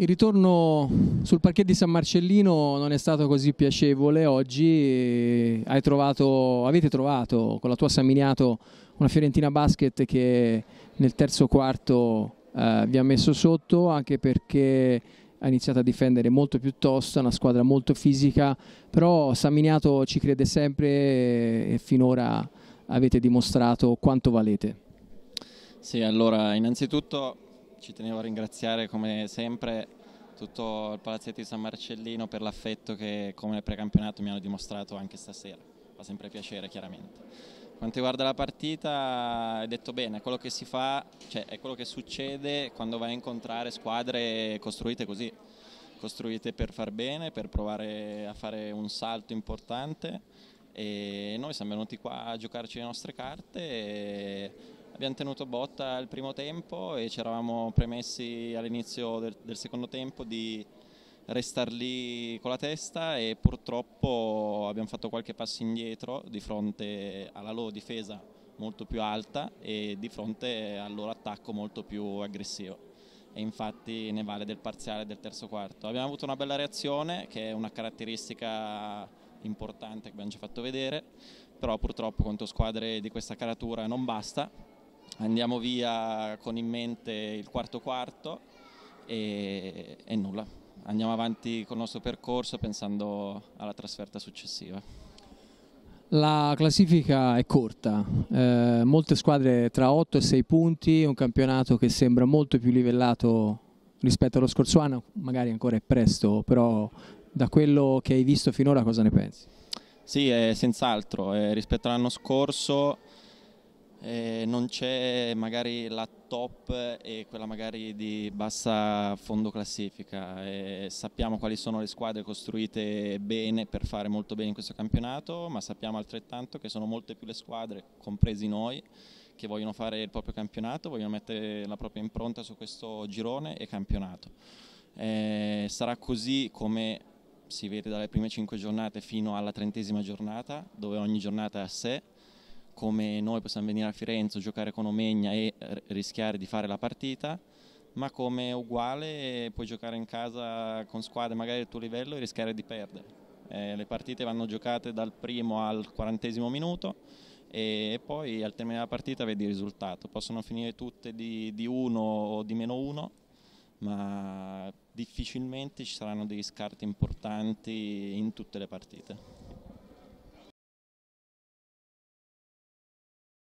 Il ritorno sul parquet di San Marcellino non è stato così piacevole oggi, trovato, avete trovato con la tua San una Fiorentina Basket che nel terzo quarto eh, vi ha messo sotto anche perché ha iniziato a difendere molto piuttosto, è una squadra molto fisica, però San ci crede sempre e finora avete dimostrato quanto valete. Sì, allora innanzitutto ci tenevo a ringraziare come sempre tutto il palazzetto di San Marcellino per l'affetto che come precampionato mi hanno dimostrato anche stasera. Fa sempre piacere chiaramente. Quanto riguarda la partita, hai detto bene, quello che si fa, cioè è quello che succede quando vai a incontrare squadre costruite così, costruite per far bene, per provare a fare un salto importante e noi siamo venuti qua a giocarci le nostre carte Abbiamo tenuto botta il primo tempo e ci eravamo premessi all'inizio del, del secondo tempo di restare lì con la testa e purtroppo abbiamo fatto qualche passo indietro di fronte alla loro difesa molto più alta e di fronte al loro attacco molto più aggressivo e infatti ne vale del parziale del terzo quarto. Abbiamo avuto una bella reazione che è una caratteristica importante che abbiamo già fatto vedere, però purtroppo contro squadre di questa caratura non basta andiamo via con in mente il quarto quarto e, e nulla, andiamo avanti con il nostro percorso pensando alla trasferta successiva. La classifica è corta, eh, molte squadre tra 8 e 6 punti, un campionato che sembra molto più livellato rispetto allo scorso anno, magari ancora è presto, però da quello che hai visto finora cosa ne pensi? Sì, senz'altro, eh, rispetto all'anno scorso eh, non c'è magari la top e quella magari di bassa fondo classifica. Eh, sappiamo quali sono le squadre costruite bene per fare molto bene in questo campionato, ma sappiamo altrettanto che sono molte più le squadre, compresi noi, che vogliono fare il proprio campionato, vogliono mettere la propria impronta su questo girone e campionato. Eh, sarà così come si vede dalle prime 5 giornate fino alla trentesima giornata, dove ogni giornata è a sé come noi possiamo venire a Firenze, giocare con Omegna e eh, rischiare di fare la partita, ma come uguale puoi giocare in casa con squadre magari del tuo livello e rischiare di perdere. Eh, le partite vanno giocate dal primo al quarantesimo minuto e poi al termine della partita vedi il risultato. Possono finire tutte di, di uno o di meno uno, ma difficilmente ci saranno degli scarti importanti in tutte le partite.